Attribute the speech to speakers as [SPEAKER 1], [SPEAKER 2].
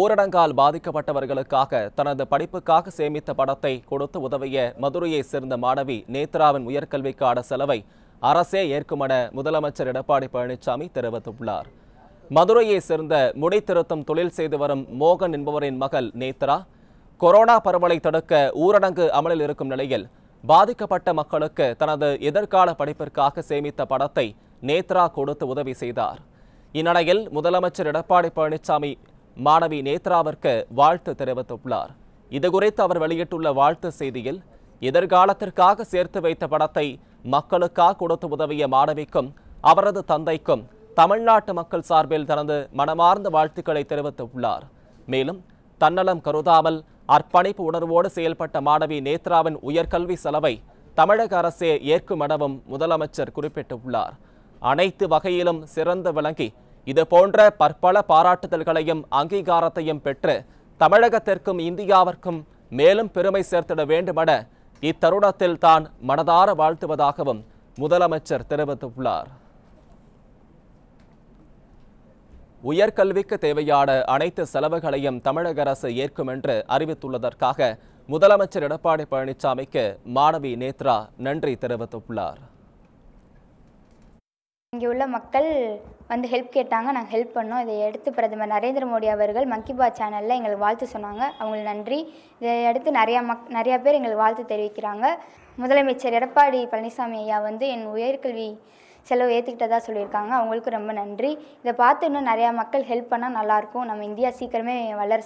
[SPEAKER 1] ஊரடங்கால் பாதிக்கப்பட்டவர்களுக்காக தனது படிப்புக்காக சேமித்த படத்தை கொடுத்து உதவிய மதுரையைச் சேர்ந்த மாணவி நேத்ராவின் உயர்கல்விக்கான செலவை அரசே ஏற்குமென முதலமைச்சர் எடப்பாடி பழனிசாமி தெரிவித்துள்ளார் மதுரையைச் சேர்ந்த திருத்தம் தொழில் செய்து வரும் மோகன் என்பவரின் மகள் நேத்ரா கொரோனா பரவலை தடுக்க ஊரடங்கு அமலில் இருக்கும் நிலையில் பாதிக்கப்பட்ட மக்களுக்கு தனது எதிர்கால படிப்பிற்காக சேமித்த படத்தை நேத்ரா கொடுத்து உதவி செய்தார் இந்நிலையில் முதலமைச்சர் எடப்பாடி பழனிசாமி மாணவி நேத்ராவிற்கு வாழ்த்து தெரிவித்துள்ளார் இதுகுறித்து அவர் வெளியிட்டுள்ள வாழ்த்து செய்தியில் எதிர்காலத்திற்காக சேர்த்து வைத்த படத்தை மக்களுக்காக கொடுத்து உதவிய மாணவிக்கும் அவரது தந்தைக்கும் தமிழ்நாட்டு மக்கள் சார்பில் தனது மனமார்ந்த வாழ்த்துக்களை தெரிவித்துள்ளார் மேலும் தன்னலம் கருதாமல் அர்ப்பணிப்பு உணர்வோடு செயல்பட்ட மாணவி நேத்ராவின் உயர்கல்வி செலவை தமிழக அரசே ஏற்கும் எனவும் முதலமைச்சர் குறிப்பிட்டுள்ளார் அனைத்து வகையிலும் சிறந்து விளங்கி இது போன்ற பற்பல பாராட்டுதல்களையும் அங்கீகாரத்தையும் பெற்று தமிழகத்திற்கும் இந்தியாவிற்கும் மேலும் பெருமை சேர்த்திட வேண்டுமென இத்தருணத்தில் தான் மனதார வாழ்த்துவதாகவும் முதலமைச்சர் தெரிவித்துள்ளார் உயர்கல்விக்கு தேவையான அனைத்து செலவுகளையும் தமிழக அரசு ஏற்கும் என்று அறிவித்துள்ளதற்காக முதலமைச்சர் எடப்பாடி பழனிசாமிக்கு மாணவி நேத்ரா நன்றி தெரிவித்துள்ளார்
[SPEAKER 2] இங்கே உள்ள மக்கள் வந்து ஹெல்ப் கேட்டாங்க நாங்கள் ஹெல்ப் பண்ணோம் இதை அடுத்து பிரதமர் நரேந்திர மோடி அவர்கள் மன் கி பாத் சேனலில் எங்களுக்கு வாழ்த்து சொன்னாங்க அவங்களுக்கு நன்றி இதை அடுத்து நிறையா மக் நிறையா பேர் எங்களுக்கு வாழ்த்து தெரிவிக்கிறாங்க முதலமைச்சர் எடப்பாடி பழனிசாமி ஐயா வந்து என் உயர்கல்வி செலவு ஏற்றுக்கிட்டதாக சொல்லியிருக்காங்க அவங்களுக்கும் ரொம்ப நன்றி இதை பார்த்து இன்னும் நிறையா மக்கள் ஹெல்ப் பண்ணால் நல்லாயிருக்கும் நம்ம இந்தியா சீக்கிரமே வல்லரசாகும்